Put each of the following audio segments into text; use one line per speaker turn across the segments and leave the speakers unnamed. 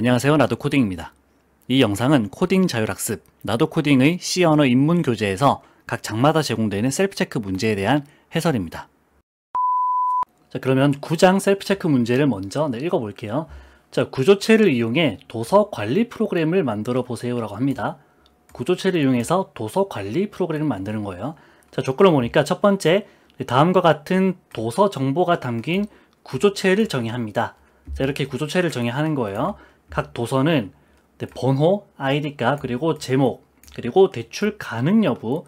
안녕하세요. 나도 코딩입니다. 이 영상은 코딩 자율학습, 나도 코딩의 C 언어 입문 교재에서 각 장마다 제공되는 셀프체크 문제에 대한 해설입니다. 자, 그러면 9장 셀프체크 문제를 먼저 네, 읽어볼게요. 자, 구조체를 이용해 도서 관리 프로그램을 만들어 보세요라고 합니다. 구조체를 이용해서 도서 관리 프로그램을 만드는 거예요. 자, 조건을 보니까 첫 번째, 다음과 같은 도서 정보가 담긴 구조체를 정의합니다. 자, 이렇게 구조체를 정의하는 거예요. 각 도서는 번호, 아이디 값, 그리고 제목, 그리고 대출 가능 여부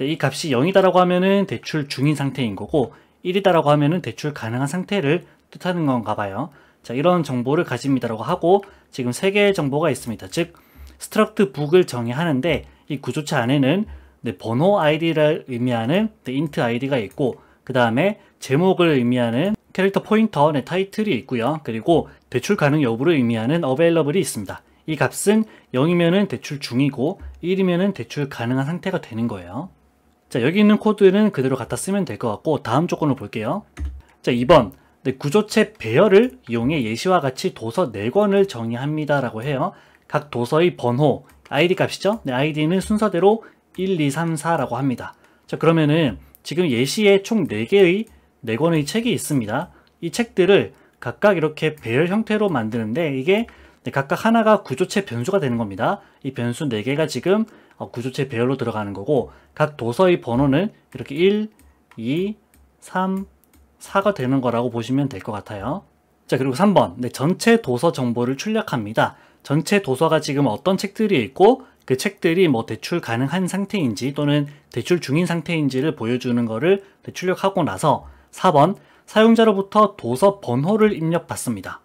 이 값이 0이다라고 하면은 대출 중인 상태인 거고 1이다라고 하면은 대출 가능한 상태를 뜻하는 건가 봐요. 자, 이런 정보를 가집니다라고 하고 지금 3개의 정보가 있습니다. 즉, 스트럭트 북을 정의하는데 이 구조차 안에는 네, 번호 아이디를 의미하는 네, 인트 아이디가 있고 그 다음에 제목을 의미하는 캐릭터 포인터, 네, 타이틀이 있고요. 그리고 대출 가능 여부를 의미하는 available이 있습니다. 이 값은 0이면 대출 중이고 1이면 대출 가능한 상태가 되는 거예요. 자, 여기 있는 코드는 그대로 갖다 쓰면 될 것 같고 다음 조건을 볼게요. 자, 2번 네, 구조체 배열을 이용해 예시와 같이 도서 4권을 정의합니다 라고 해요 각 도서의 번호, id 값이죠 네, id는 순서대로 1, 2, 3, 4라고 합니다 자 그러면은 지금 예시에 총 4개의 네 권의 책이 있습니다. 이 책들을 각각 이렇게 배열 형태로 만드는데 이게 네, 각각 하나가 구조체 변수가 되는 겁니다. 이 변수 4개가 지금 어, 구조체 배열로 들어가는 거고 각 도서의 번호는 이렇게 1, 2, 3, 4가 되는 거라고 보시면 될 것 같아요. 자 그리고 3번 네, 전체 도서 정보를 출력합니다. 전체 도서가 지금 어떤 책들이 있고 그 책들이 뭐 대출 가능한 상태인지 또는 대출 중인 상태인지를 보여주는 거를 네, 출력하고 나서 4번 사용자로부터 도서 번호를 입력받습니다.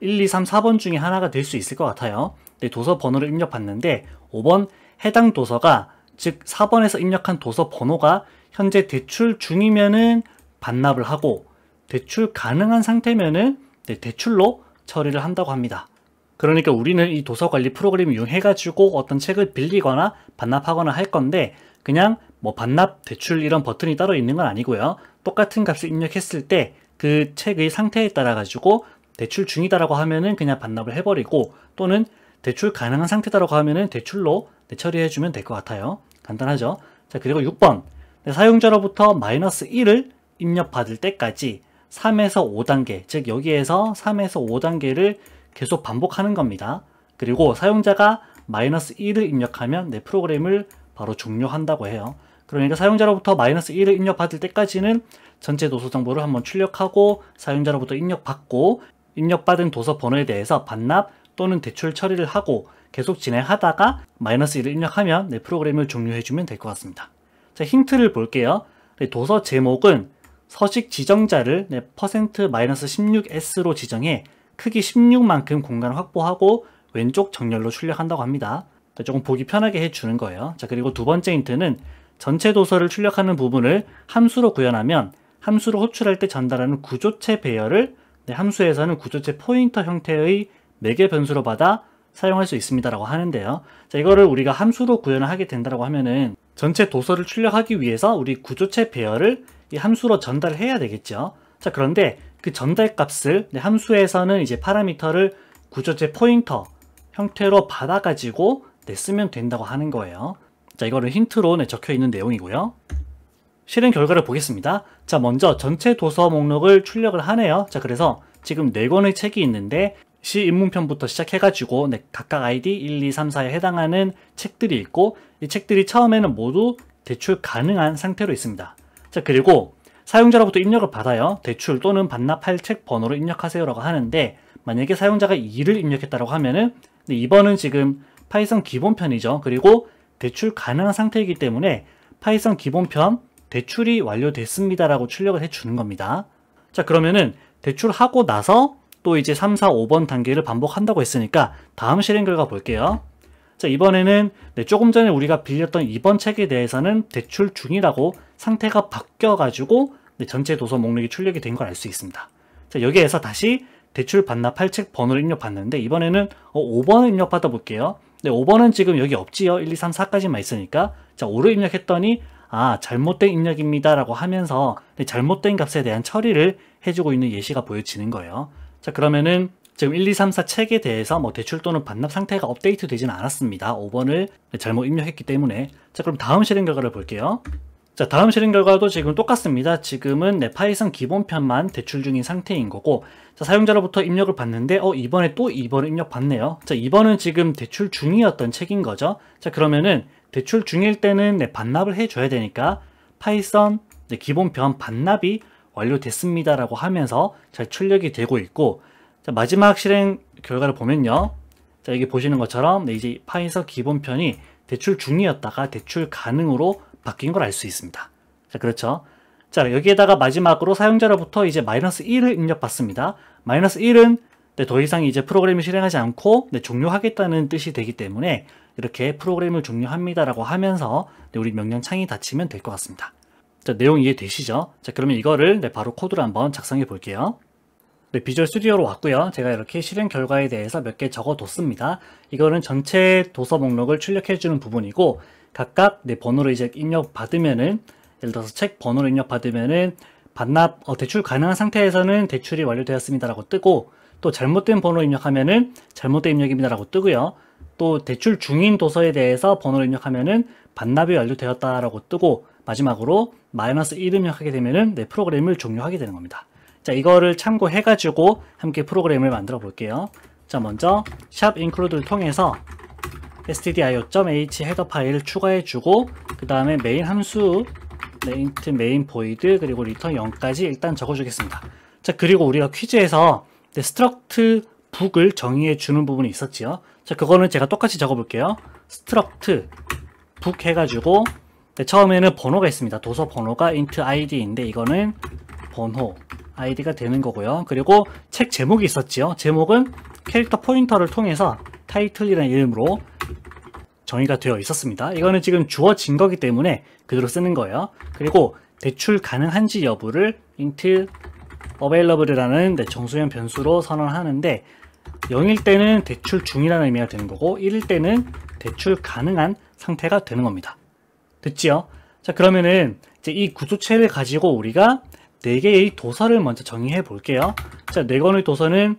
1, 2, 3, 4번 중에 하나가 될 수 있을 것 같아요. 네, 도서 번호를 입력받는데 5번 해당 도서가 즉 4번에서 입력한 도서 번호가 현재 대출 중이면은 반납을 하고 대출 가능한 상태면은 네, 대출로 처리를 한다고 합니다. 그러니까 우리는 이 도서관리 프로그램을 이용해가지고 어떤 책을 빌리거나 반납하거나 할 건데 그냥 뭐 반납, 대출 이런 버튼이 따로 있는 건 아니고요. 똑같은 값을 입력했을 때 그 책의 상태에 따라 가지고 대출 중이다라고 하면은 그냥 반납을 해버리고 또는 대출 가능한 상태다라고 하면은 대출로 네, 처리해주면 될 것 같아요. 간단하죠? 자, 그리고 6번. 사용자로부터 마이너스 1을 입력받을 때까지 3에서 5단계, 즉 여기에서 3에서 5단계를 계속 반복하는 겁니다. 그리고 사용자가 마이너스 1을 입력하면 내 프로그램을 바로 종료한다고 해요. 그러니까 사용자로부터 마이너스 1을 입력받을 때까지는 전체 도서 정보를 한번 출력하고 사용자로부터 입력받고 입력받은 도서 번호에 대해서 반납 또는 대출 처리를 하고 계속 진행하다가 마이너스 1을 입력하면 내 프로그램을 종료해주면 될 것 같습니다. 자, 힌트를 볼게요. 도서 제목은 서식 지정자를 네, 퍼센 마이너스 16s로 지정해 크기 16만큼 공간을 확보하고 왼쪽 정렬로 출력한다고 합니다. 조금 보기 편하게 해주는 거예요. 자 그리고 두 번째 힌트는 전체 도서를 출력하는 부분을 함수로 구현하면 함수로 호출할 때 전달하는 구조체 배열을 네, 함수에서는 구조체 포인터 형태의 매개 변수로 받아 사용할 수 있습니다라고 하는데요. 자, 이거를 우리가 함수로 구현을 하게 된다라고 하면은 전체 도서를 출력하기 위해서 우리 구조체 배열을 이 함수로 전달해야 되겠죠. 자, 그런데 그 전달 값을 네, 함수에서는 이제 파라미터를 구조체 포인터 형태로 받아가지고 냈으면 네, 된다고 하는 거예요. 자, 이거를 힌트로 네, 적혀 있는 내용이고요. 실행 결과를 보겠습니다. 자, 먼저 전체 도서 목록을 출력을 하네요. 자, 그래서 지금 4권의 책이 있는데 시 입문편부터 시작해가지고 네, 각각 아이디 1, 2, 3, 4에 해당하는 책들이 있고 이 책들이 처음에는 모두 대출 가능한 상태로 있습니다. 자, 그리고 사용자로부터 입력을 받아요. 대출 또는 반납할 책 번호를 입력하세요라고 하는데 만약에 사용자가 2를 입력했다고 하면은 2번은 지금 파이썬 기본편이죠. 그리고 대출 가능한 상태이기 때문에 파이썬 기본편 대출이 완료됐습니다라고 출력을 해주는 겁니다. 자 그러면은 대출하고 나서 또 이제 3, 4, 5번 단계를 반복한다고 했으니까 다음 실행 결과 볼게요. 자 이번에는 네, 조금 전에 우리가 빌렸던 이번 책에 대해서는 대출 중이라고 상태가 바뀌어가지고 네, 전체 도서 목록이 출력이 된 걸 알 수 있습니다. 자 여기에서 다시 대출 반납할 책 번호를 입력받는데 이번에는 5번을 어, 입력받아 볼게요. 근데 5번은 지금 여기 없지요. 1, 2, 3, 4까지만 있으니까 자 5를 입력했더니 아 잘못된 입력입니다 라고 하면서 네, 잘못된 값에 대한 처리를 해주고 있는 예시가 보여지는 거예요. 자 그러면은 지금 1, 2, 3, 4 책에 대해서 뭐 대출 또는 반납 상태가 업데이트 되지는 않았습니다. 5번을 잘못 입력했기 때문에 자 그럼 다음 실행 결과를 볼게요. 자 다음 실행 결과도 지금 똑같습니다. 지금은 네, 파이썬 기본편만 대출 중인 상태인 거고 자, 사용자로부터 입력을 받는데 어 이번에 또 2번을 입력받네요. 자 2번은 지금 대출 중이었던 책인 거죠. 자 그러면은 대출 중일 때는 네, 반납을 해줘야 되니까 파이썬 네, 기본편 반납이 완료됐습니다 라고 하면서 잘 출력이 되고 있고 자, 마지막 실행 결과를 보면요 자, 여기 보시는 것처럼 네, 이제 파이썬 기본편이 대출 중이었다가 대출 가능으로 바뀐 걸 알 수 있습니다. 자, 그렇죠? 자, 여기에다가 마지막으로 사용자로부터 이제 마이너스 1을 입력받습니다. 마이너스 1은 네, 더 이상 이제 프로그램을 실행하지 않고 네, 종료하겠다는 뜻이 되기 때문에 이렇게 프로그램을 종료합니다라고 하면서 네, 우리 명령 창이 닫히면 될 것 같습니다. 자, 내용 이해되시죠? 자, 그러면 이거를 네, 바로 코드로 한번 작성해 볼게요. 네, 비주얼 스튜디오로 왔고요. 제가 이렇게 실행 결과에 대해서 몇 개 적어뒀습니다. 이거는 전체 도서 목록을 출력해주는 부분이고 각각 내 번호를 이제 입력 받으면은 예를 들어서 책 번호를 입력 받으면은 반납 어, 대출 가능한 상태에서는 대출이 완료되었습니다라고 뜨고 또 잘못된 번호 입력하면은 잘못된 입력입니다라고 뜨고요. 또 대출 중인 도서에 대해서 번호를 입력하면은 반납이 완료되었다라고 뜨고 마지막으로 마이너스 1 입력하게 되면은 내 프로그램을 종료하게 되는 겁니다. 자 이거를 참고해 가지고 함께 프로그램을 만들어 볼게요. 자 먼저 샵 인클루드를 통해서 stdio.h 헤더 파일을 추가해주고 그 다음에 메인 함수 네, int main v 그리고 리턴 0까지 일단 적어주겠습니다. 자 그리고 우리가 퀴즈에서 스트럭트 북을 정의해주는 부분이 있었지요. 자 그거는 제가 똑같이 적어볼게요. 스트럭트 북 해가지고 네, 처음에는 번호가 있습니다. 도서 번호가 인트 아이디인데 이거는 번호 아이디가 되는 거고요. 그리고 책 제목이 있었지요. 제목은 캐릭터 포인터를 통해서 타이틀이라는 이름으로 정의가 되어 있었습니다. 이거는 지금 주어진 거기 때문에 그대로 쓰는 거예요. 그리고 대출 가능한지 여부를 int available이라는 네, 정수형 변수로 선언하는데 0일 때는 대출 중이라는 의미가 되는 거고 1일 때는 대출 가능한 상태가 되는 겁니다. 됐지요? 자 그러면은 이제 이 구조체를 가지고 우리가 4개의 도서를 먼저 정의해 볼게요. 자, 4권의 도서는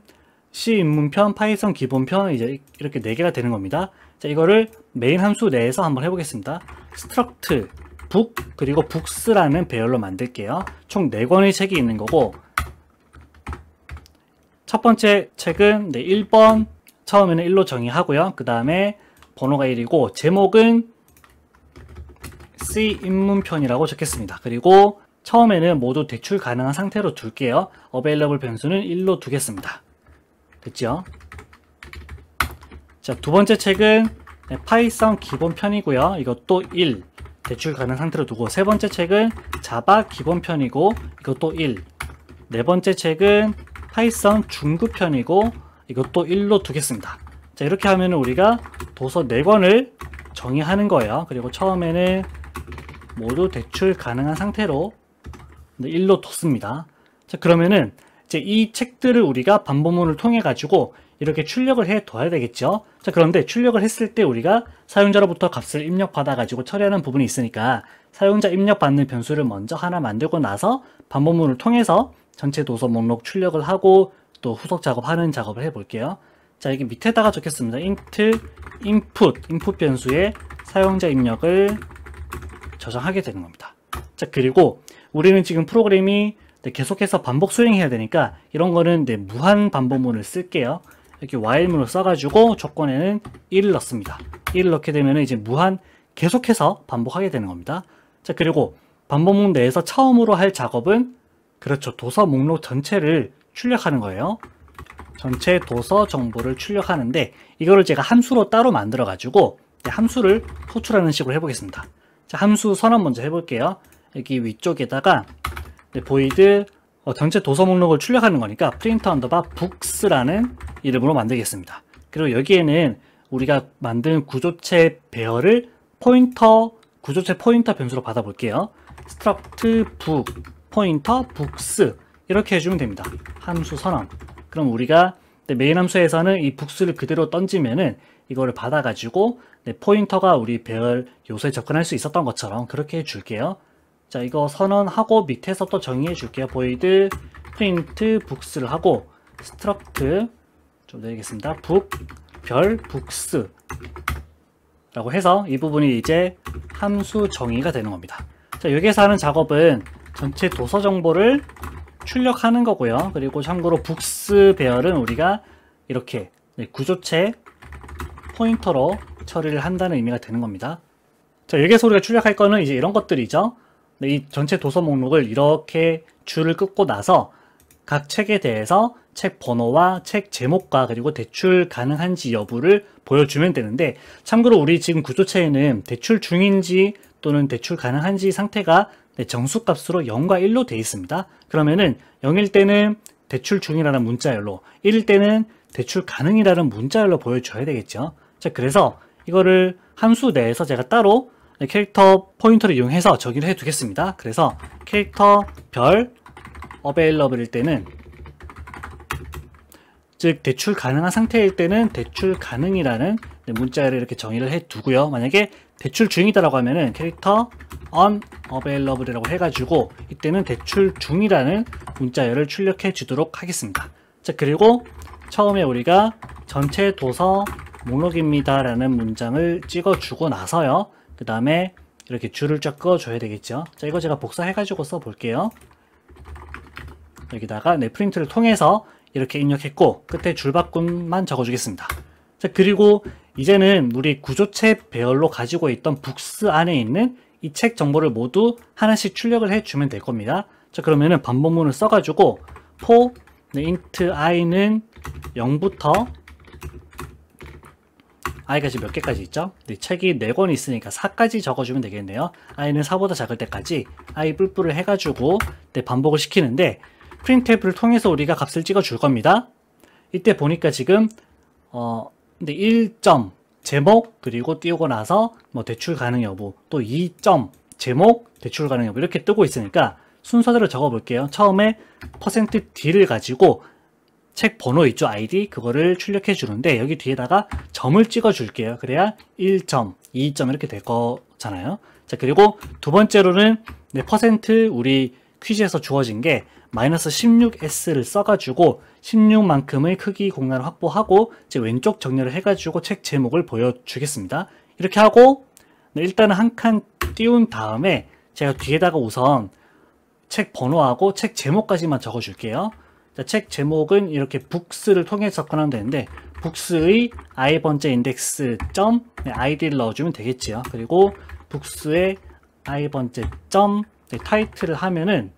C 인문편, 파이썬 기본편 이제 이렇게 4개가 되는 겁니다. 자, 이거를 메인 함수 내에서 한번 해보겠습니다. struct book, 그리고 b o o k s 라는 배열로 만들게요. 총 4권의 책이 있는 거고 첫 번째 책은 네, 1번 처음에는 1로 정의하고요. 그 다음에 번호가 1이고 제목은 C 입문편이라고 적겠습니다. 그리고 처음에는 모두 대출 가능한 상태로 둘게요. available 변수는 1로 두겠습니다. 됐죠? 자, 두 번째 책은 네, 파이썬 기본 편이고요. 이것도 1. 대출 가능 상태로 두고 세 번째 책은 자바 기본 편이고 이것도 1. 네 번째 책은 파이썬 중급 편이고 이것도 1로 두겠습니다. 자, 이렇게 하면 우리가 도서 4권을 정의하는 거예요. 그리고 처음에는 모두 대출 가능한 상태로 1로 뒀습니다. 자, 그러면은 이제 이 책들을 우리가 반복문을 통해 가지고 이렇게 출력을 해 둬야 되겠죠 자 그런데 출력을 했을 때 우리가 사용자로부터 값을 입력받아 가지고 처리하는 부분이 있으니까 사용자 입력받는 변수를 먼저 하나 만들고 나서 반복문을 통해서 전체 도서 목록 출력을 하고 또 후속 작업하는 작업을 해 볼게요 자 여기 밑에다가 적겠습니다 int input input 변수에 사용자 입력을 저장하게 되는 겁니다 자 그리고 우리는 지금 프로그램이 계속해서 반복 수행해야 되니까 이런 거는 무한 반복문을 쓸게요 이렇게 w h i l 문을 써가지고 조건에는 1을 넣습니다. 1을 넣게 되면 이제 무한 계속해서 반복하게 되는 겁니다. 자 그리고 반복문 내에서 처음으로 할 작업은 그렇죠. 도서 목록 전체를 출력하는 거예요. 전체 도서 정보를 출력하는데 이거를 제가 함수로 따로 만들어 가지고 함수를 호출하는 식으로 해보겠습니다. 자, 함수 선언 먼저 해볼게요. 여기 위쪽에다가 네, void 어, 전체 도서 목록을 출력하는 거니까 프린터 언더바 북스라는 이름으로 만들겠습니다. 그리고 여기에는 우리가 만든 구조체 배열을 포인터 구조체 포인터 변수로 받아볼게요. struct 북 포인터 북스 이렇게 해주면 됩니다. 함수 선언. 그럼 우리가 메인 함수에서는 이 북스를 그대로 던지면은 이거를 받아가지고 포인터가 네, 우리 배열 요소에 접근할 수 있었던 것처럼 그렇게 해줄게요. 자 이거 선언하고 밑에서또 정의해 줄게요 보이드 프린트 북스를 하고 스트럭트 좀 내리겠습니다 북별 북스 라고 해서 이 부분이 이제 함수 정의가 되는 겁니다 자 여기에서 하는 작업은 전체 도서 정보를 출력하는 거고요 그리고 참고로 북스 배열은 우리가 이렇게 네, 구조체 포인터로 처리를 한다는 의미가 되는 겁니다 자 여기에서 우리가 출력할 거는 이제 이런 것들이죠 네, 이 전체 도서 목록을 이렇게 줄을 끊고 나서 각 책에 대해서 책 번호와 책 제목과 그리고 대출 가능한지 여부를 보여주면 되는데 참고로 우리 지금 구조체에는 대출 중인지 또는 대출 가능한지 상태가 네, 정수값으로 0과 1로 되어 있습니다. 그러면은 0일 때는 대출 중이라는 문자열로 1일 때는 대출 가능이라는 문자열로 보여줘야 되겠죠. 자, 그래서 이거를 함수 내에서 제가 따로 네, 캐릭터 포인터를 이용해서 저기를 해두겠습니다. 그래서 캐릭터 별 available일 때는 즉 대출 가능한 상태일 때는 대출 가능이라는 네, 문자를 이렇게 정의를 해두고요. 만약에 대출 중이다라고 하면은 캐릭터 unavailable이라고 해가지고 이때는 대출 중이라는 문자열을 출력해 주도록 하겠습니다. 자 그리고 처음에 우리가 전체 도서 목록입니다라는 문장을 찍어주고 나서요. 그 다음에 이렇게 줄을 쫙어줘야 되겠죠 자 이거 제가 복사해 가지고 써 볼게요 여기다가 네 프린트를 통해서 이렇게 입력했고 끝에 줄 바꿈만 적어주겠습니다 자 그리고 이제는 우리 구조체 배열로 가지고 있던 북스 안에 있는 이 책 정보를 모두 하나씩 출력을 해주면 될 겁니다 자 그러면은 반복문을 써가지고 f 네, int i는 0부터 아이가 지금 몇 개까지 있죠? 네, 책이 4권 있으니까 4까지 적어주면 되겠네요. 아이는 4보다 작을 때까지 아이 뿔뿔을 해가지고 네, 반복을 시키는데 프린트프을 통해서 우리가 값을 찍어 줄 겁니다. 이때 보니까 지금 어, 근 1점 제목 그리고 띄우고 나서 뭐 대출 가능 여부 또 2점 제목 대출 가능 여부 이렇게 뜨고 있으니까 순서대로 적어 볼게요. 처음에 %d를 가지고 책 번호 있죠 아이디 그거를 출력해 주는데 여기 뒤에다가 점을 찍어 줄게요 그래야 1점 2점 이렇게 될 거잖아요 자 그리고 두 번째로는 네, 퍼센트 우리 퀴즈에서 주어진 게 마이너스 16S를 써가지고 16만큼의 크기 공간을 확보하고 이제 왼쪽 정렬을 해가지고 책 제목을 보여주겠습니다. 이렇게 하고 네, 일단은 한 칸 띄운 다음에 제가 뒤에다가 우선 책 번호하고 책 제목까지만 적어줄게요. 자, 책 제목은 이렇게 북스를 통해서 접근하면 되는데 북스의 i 번째 인덱스 점 네, id를 넣어주면 되겠지요. 그리고 북스의 i 번째 점 네, 타이틀을 하면은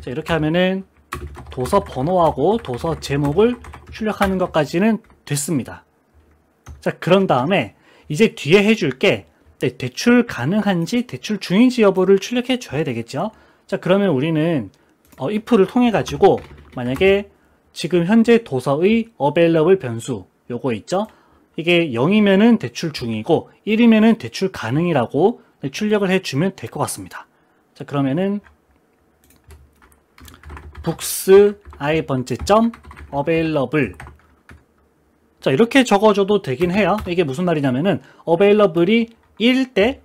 자, 이렇게 하면은 도서 번호하고 도서 제목을 출력하는 것까지는 됐습니다. 자 그런 다음에 이제 뒤에 해줄 게 네, 대출 가능한지 대출 중인지 여부를 출력해 줘야 되겠죠. 자 그러면 우리는 어, if를 통해 가지고 만약에 지금 현재 도서의 available 변수 요거 있죠 이게 0이면은 대출 중이고 1이면은 대출 가능이라고 출력을 해주면 될 것 같습니다 자 그러면은 북스 아이 번째 점 available 자 이렇게 적어줘도 되긴 해요 이게 무슨 말이냐면은 available이 1대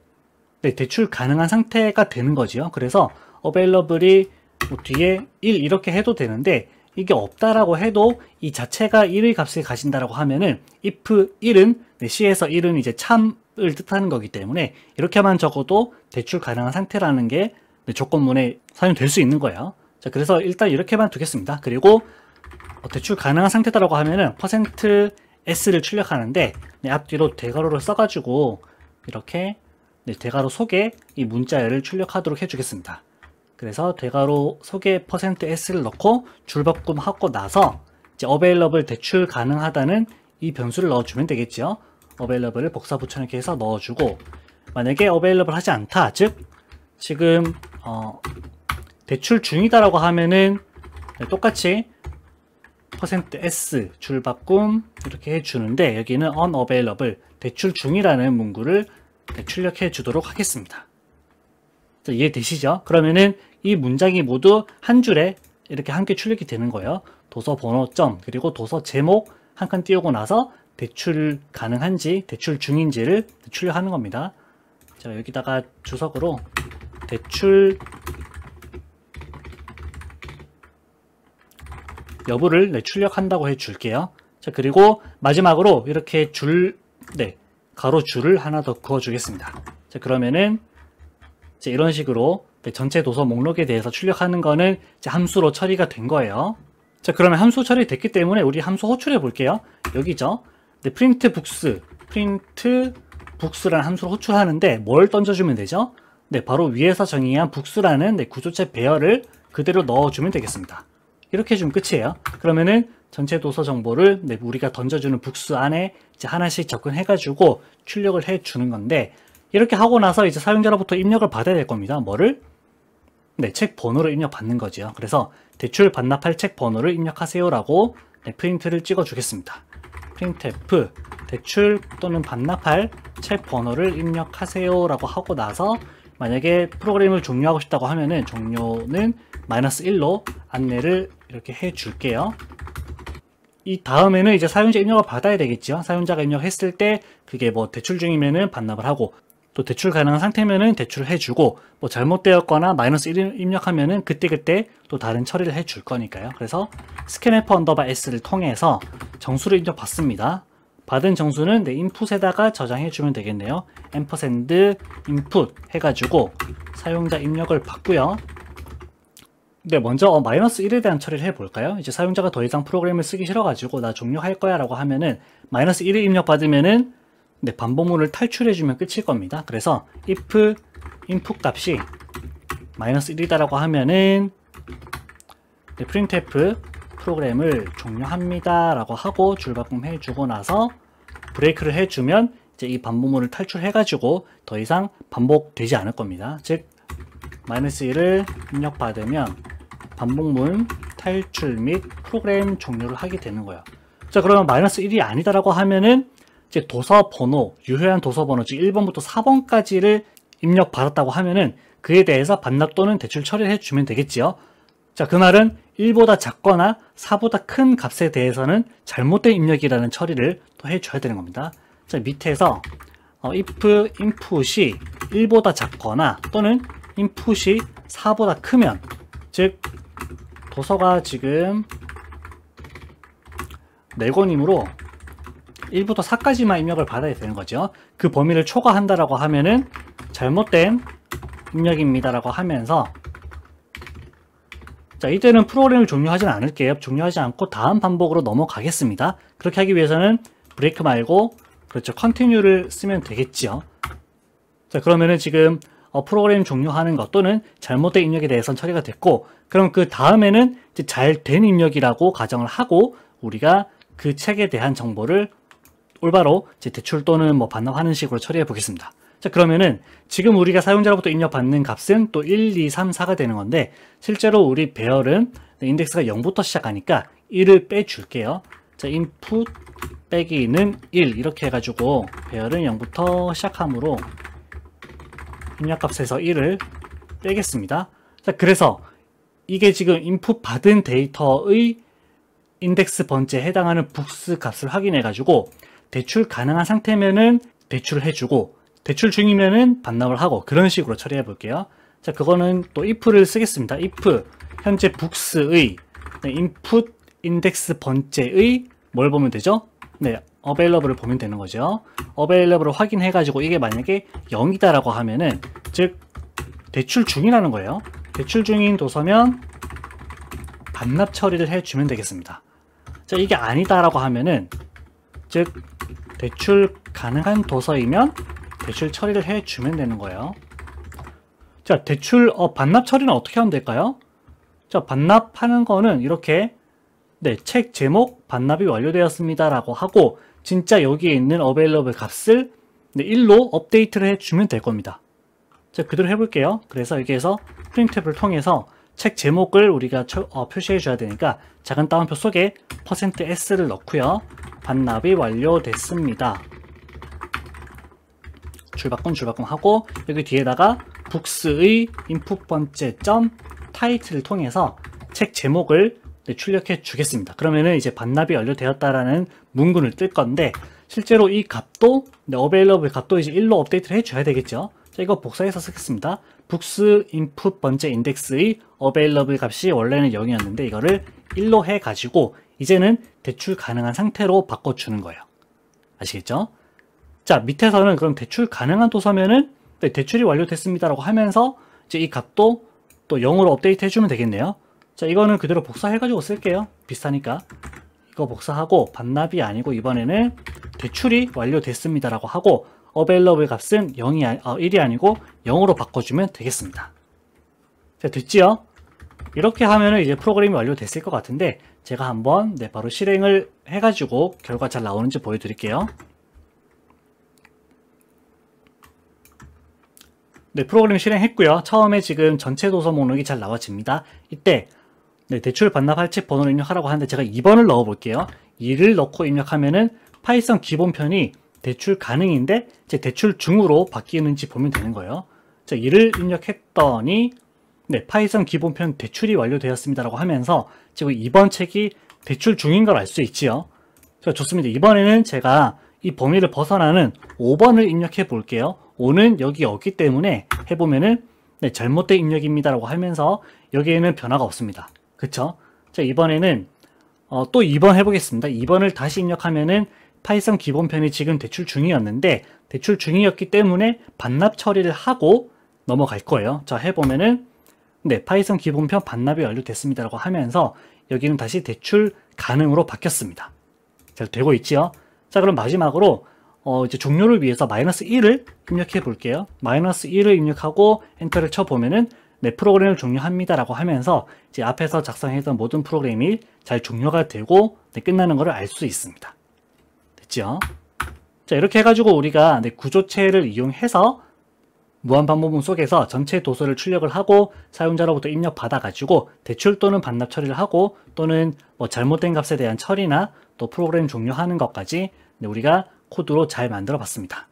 네, 대출 가능한 상태가 되는 거지요 그래서 available이 뭐 뒤에 1 이렇게 해도 되는데 이게 없다라고 해도 이 자체가 1의 값을 가진다라고 하면은 if 1은 네, C에서 1은 이제 참을 뜻하는 거기 때문에 이렇게만 적어도 대출 가능한 상태라는 게 네, 조건문에 사용될 수 있는 거예요. 자, 그래서 일단 이렇게만 두겠습니다. 그리고 어, 대출 가능한 상태다라고 하면은 퍼센트 %s를 출력하는데 네, 앞뒤로 대괄호를 써가지고 이렇게 네, 대괄호 속에 이 문자열을 출력하도록 해주겠습니다. 그래서 대괄호 소개 퍼센트 %s를 넣고 줄바꿈 하고 나서 이제 available 대출 가능하다는 이 변수를 넣어주면 되겠죠. available을 복사 붙여넣기 해서 넣어주고 만약에 available 하지 않다, 즉 지금 어, 대출 중이다라고 하면은 똑같이 퍼센트 %s 줄바꿈 이렇게 해주는데 여기는 unavailable 대출 중이라는 문구를 출력해 주도록 하겠습니다. 이해되시죠? 그러면은 이 문장이 모두 한 줄에 이렇게 함께 출력이 되는 거예요. 도서 번호 점 그리고 도서 제목 한 칸 띄우고 나서 대출 가능한지 대출 중인지를 출력하는 겁니다. 자 여기다가 주석으로 대출 여부를 네, 출력한다고 해 줄게요. 자 그리고 마지막으로 이렇게 줄 네 가로 줄을 하나 더 그어 주겠습니다. 자 그러면은 이제 이런 식으로 전체 도서 목록에 대해서 출력하는 거는 함수로 처리가 된 거예요. 자 그러면 함수 처리됐기 때문에 우리 함수 호출해 볼게요. 여기죠. 네, 프린트 북스, 프린트 북스라는 함수를 호출하는데 뭘 던져주면 되죠? 네, 바로 위에서 정의한 북스라는 네, 구조체 배열을 그대로 넣어주면 되겠습니다. 이렇게 해주면 끝이에요. 그러면은 전체 도서 정보를 네, 우리가 던져주는 북스 안에 하나씩 접근해가지고 출력을 해주는 건데 이렇게 하고 나서 이제 사용자로부터 입력을 받아야 될 겁니다. 뭐를? 네, 책 번호를 입력받는 거지요. 그래서 대출 반납할 책 번호를 입력하세요라고 네, 프린트를 찍어 주겠습니다. 프린트 f 대출 또는 반납할 책 번호를 입력하세요라고 하고 나서 만약에 프로그램을 종료하고 싶다고 하면은 종료는 마이너스 1로 안내를 이렇게 해 줄게요. 이 다음에는 이제 사용자 입력을 받아야 되겠죠. 사용자가 입력했을 때 그게 뭐 대출 중이면은 반납을 하고 또 대출 가능한 상태면은 대출을 해주고 뭐 잘못되었거나 마이너스 1 입력하면은 그때그때 또 다른 처리를 해 줄 거니까요. 그래서 스캔에퍼 언더바 S를 통해서 정수를 입력 받습니다. 받은 정수는 내 인풋에다가 저장해 주면 되겠네요. 앰퍼센드 인풋 해가지고 사용자 입력을 받고요. 네, 먼저 어, 마이너스 1에 대한 처리를 해볼까요? 이제 사용자가 더 이상 프로그램을 쓰기 싫어가지고 나 종료할 거야 라고 하면은 마이너스 1을 입력받으면은 근 반복문을 탈출해주면 끝일 겁니다. 그래서 if input 값이 마이너스 1이다라고 하면은 네, printf 프로그램을 종료합니다 라고 하고 줄바꿈 해주고 나서 브레이크를 해주면 이제 이 반복문을 탈출해 가지고 더 이상 반복되지 않을 겁니다 즉 마이너스 1을 입력받으면 반복문 탈출 및 프로그램 종료를 하게 되는 거예요 자 그러면 마이너스 1이 아니다라고 하면은 즉 도서 번호, 유효한 도서 번호, 즉 1번부터 4번까지를 입력 받았다고 하면은 그에 대해서 반납 또는 대출 처리를 해주면 되겠지요. 자, 그날은 1보다 작거나 4보다 큰 값에 대해서는 잘못된 입력이라는 처리를 또 해줘야 되는 겁니다. 자, 밑에서 어, if input이 1보다 작거나 또는 input이 4보다 크면 즉 도서가 지금 4 권이므로 1부터 4까지만 입력을 받아야 되는 거죠. 그 범위를 초과한다라고 하면은 잘못된 입력입니다라고 하면서 자 이때는 프로그램을 종료하진 않을게요. 종료하지 않고 다음 반복으로 넘어가겠습니다. 그렇게 하기 위해서는 브레이크 말고 그렇죠. 컨티뉴를 쓰면 되겠지요. 자 그러면은 지금 어, 프로그램 종료하는 것 또는 잘못된 입력에 대해선 처리가 됐고 그럼 그 다음에는 잘 된 입력이라고 가정을 하고 우리가 그 책에 대한 정보를 올바로 제 대출 또는 뭐 반납하는 식으로 처리해 보겠습니다. 자 그러면은 지금 우리가 사용자로부터 입력받는 값은 또 1, 2, 3, 4가 되는 건데 실제로 우리 배열은 인덱스가 0부터 시작하니까 1을 빼줄게요. 자 input 빼기는 1 이렇게 해가지고 배열은 0부터 시작하므로 입력값에서 1을 빼겠습니다. 자 그래서 이게 지금 인풋 받은 데이터의 인덱스 번째에 해당하는 북스 값을 확인해 가지고 대출 가능한 상태면은 대출을 해주고 대출 중이면은 반납을 하고 그런 식으로 처리해 볼게요. 자 그거는 또 if를 쓰겠습니다. if 현재 북스의 네, input index 번째의 뭘 보면 되죠? 네, available을 보면 되는 거죠. available을 확인해 가지고 이게 만약에 0이다라고 하면은 즉 대출 중이라는 거예요. 대출 중인 도서면 반납 처리를 해주면 되겠습니다. 자 이게 아니다라고 하면은 즉 대출 가능한 도서이면 대출 처리를 해주면 되는 거예요. 자, 대출 어, 반납 처리는 어떻게 하면 될까요? 자, 반납하는 거는 이렇게 네, 책 제목 반납이 완료되었습니다 라고 하고 진짜 여기에 있는 어 v a i l 값을 네, 1로 업데이트를 해주면 될 겁니다. 자, 그대로 해볼게요. 그래서 여기에서 프린트를 통해서 책 제목을 우리가 어, 표시해 줘야 되니까 작은 따옴표 속에 %s를 넣고요. 반납이 완료됐습니다. 줄바꿈 줄바꿈 하고 여기 뒤에다가 북스의 인풋 번째 점 타이틀을 통해서 책 제목을 네, 출력해 주겠습니다. 그러면은 이제 반납이 완료되었다라는 문구를 뜰 건데 실제로 이 값도 네, available 값도 이제 1로 업데이트를 해줘야 되겠죠. 자, 이거 복사해서 쓰겠습니다. 북스 인풋 번째 인덱스의 available 값이 원래는 0이었는데 이거를 1로 해가지고 이제는 대출 가능한 상태로 바꿔주는 거예요. 아시겠죠? 자, 밑에서는 그럼 대출 가능한 도서면은 네, 대출이 완료됐습니다라고 하면서 이제 이 값도 또 0으로 업데이트 해주면 되겠네요. 자, 이거는 그대로 복사해가지고 쓸게요. 비슷하니까. 이거 복사하고 반납이 아니고 이번에는 대출이 완료됐습니다라고 하고 어벨러블 값은 0이, 아, 1이 아, 아니고 0으로 바꿔주면 되겠습니다. 자, 됐지요? 이렇게 하면은 이제 프로그램이 완료됐을 것 같은데 제가 한번 네, 바로 실행을 해가지고 결과 잘 나오는지 보여드릴게요. 네, 프로그램 실행했고요. 처음에 지금 전체 도서 목록이 잘 나와집니다. 이때 네, 대출 반납할 책 번호를 입력하라고 하는데 제가 2번을 넣어볼게요. 2를 넣고 입력하면은 파이썬 기본편이 대출 가능인데 이제 대출 중으로 바뀌는지 보면 되는 거예요. 자, 2를 입력했더니 네, 파이썬 기본편 대출이 완료되었습니다라고 하면서 지금 이번 책이 대출 중인 걸 알 수 있지요. 자, 좋습니다. 이번에는 제가 이 범위를 벗어나는 5번을 입력해 볼게요. 5는 여기 없기 때문에 해보면은 네, 잘못된 입력입니다라고 하면서 여기에는 변화가 없습니다. 그쵸? 자, 이번에는 어, 또 2번 해보겠습니다. 2번을 다시 입력하면은 파이썬 기본편이 지금 대출 중이었는데 대출 중이었기 때문에 반납 처리를 하고 넘어갈 거예요. 자, 해보면은 네, 파이썬 기본편 반납이 완료됐습니다라고 하면서 여기는 다시 대출 가능으로 바뀌었습니다. 잘 되고 있지요? 자, 그럼 마지막으로 어, 이제 종료를 위해서 마이너스 1을 입력해 볼게요. 마이너스 1을 입력하고 엔터를 쳐보면은 네, 프로그램을 종료합니다라고 하면서 이제 앞에서 작성했던 모든 프로그램이 잘 종료가 되고 네, 끝나는 것을 알 수 있습니다. 됐죠? 자, 이렇게 해가지고 우리가 네, 구조체를 이용해서 무한반복문 속에서 전체 도서를 출력을 하고 사용자로부터 입력받아가지고 대출 또는 반납 처리를 하고 또는 뭐 잘못된 값에 대한 처리나 또 프로그램 종료하는 것까지 우리가 코드로 잘 만들어 봤습니다.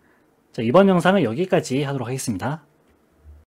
자, 이번 영상은 여기까지 하도록 하겠습니다.